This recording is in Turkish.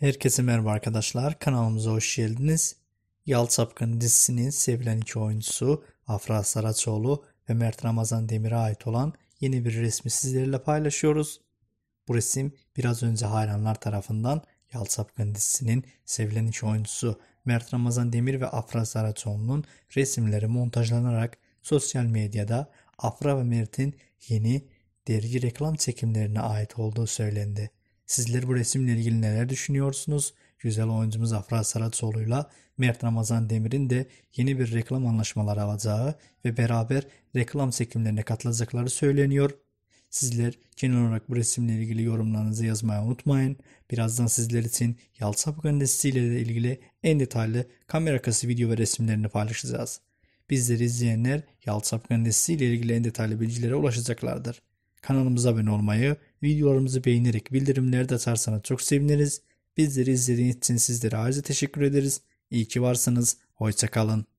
Herkese merhaba arkadaşlar. Kanalımıza hoş geldiniz. Yal Sapkın dizisinin sevilen iki oyuncusu Afra Saraçoğlu ve Mert Ramazan Demir'e ait olan yeni bir resmi sizlerle paylaşıyoruz. Bu resim biraz önce hayranlar tarafından Yal Sapkın dizisinin sevilen iki oyuncusu Mert Ramazan Demir ve Afra Saraçoğlu'nun resimleri montajlanarak sosyal medyada Afra ve Mert'in yeni dergi reklam çekimlerine ait olduğu söylendi. Sizler bu resimle ilgili neler düşünüyorsunuz? Güzel oyuncumuz Afra Saratoğlu'yla Mert Ramazan Demir'in de yeni bir reklam anlaşmaları alacağı ve beraber reklam seçimlerine katılacakları söyleniyor. Sizler genel olarak bu resimle ilgili yorumlarınızı yazmayı unutmayın. Birazdan sizler için Yalçın Afgan ile ilgili en detaylı kamera arkası video ve resimlerini paylaşacağız. Bizleri izleyenler Yalçın Afgan ile ilgili en detaylı bilgilere ulaşacaklardır. Kanalımıza abone olmayı, Videolarımızı beğenerek bildirimleri de atarsanız çok seviniriz. Bizleri izlediğiniz için sizlere ayrıca teşekkür ederiz. İyi ki varsınız. Hoşçakalın.